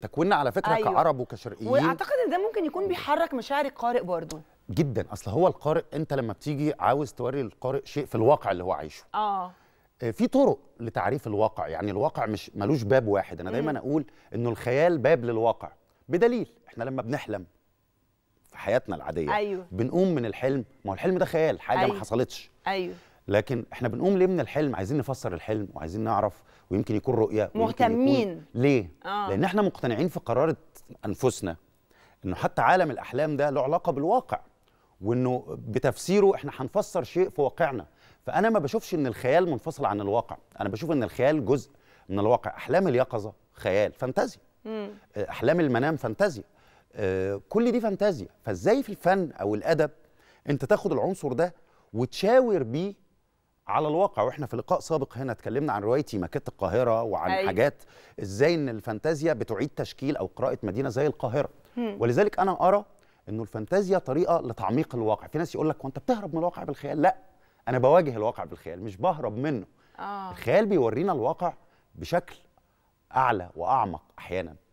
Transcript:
تكويننا على فكره أيوة. كعرب وكشرقيين واعتقد ان ده ممكن يكون بيحرك مشاعر القارئ برضه جدا اصل هو القارئ انت لما بتيجي عاوز توري القارئ شيء في الواقع اللي هو عايشه اه, آه، في طرق لتعريف الواقع يعني الواقع مش ملوش باب واحد انا دايما اقول انه الخيال باب للواقع بدليل احنا لما بنحلم في حياتنا العاديه أيوة. بنقوم من الحلم ما هو الحلم ده خيال حاجه أيوة. ما حصلتش ايوه لكن احنا بنقوم ليه من الحلم عايزين نفسر الحلم وعايزين نعرف ويمكن يكون رؤيه مهتمين يكون... ليه آه. لان احنا مقتنعين في قراره انفسنا انه حتى عالم الاحلام ده له علاقه بالواقع وانه بتفسيره احنا هنفسر شيء في واقعنا فانا ما بشوفش ان الخيال منفصل عن الواقع انا بشوف ان الخيال جزء من الواقع احلام اليقظه خيال فانتازيا آه، احلام المنام فانتازيا آه، كل دي فانتازيا فازاي في الفن او الادب انت تاخد العنصر ده وتشاور بيه على الواقع واحنا في لقاء سابق هنا اتكلمنا عن روايتي ماكيت القاهره وعن أي. أيوة. حاجات ازاي ان الفانتازيا بتعيد تشكيل او قراءه مدينه زي القاهره م. ولذلك انا ارى انه الفانتازيا طريقه لتعميق الواقع في ناس يقول لك وانت بتهرب من الواقع بالخيال لا انا بواجه الواقع بالخيال مش بهرب منه آه. الخيال بيورينا الواقع بشكل اعلى واعمق احيانا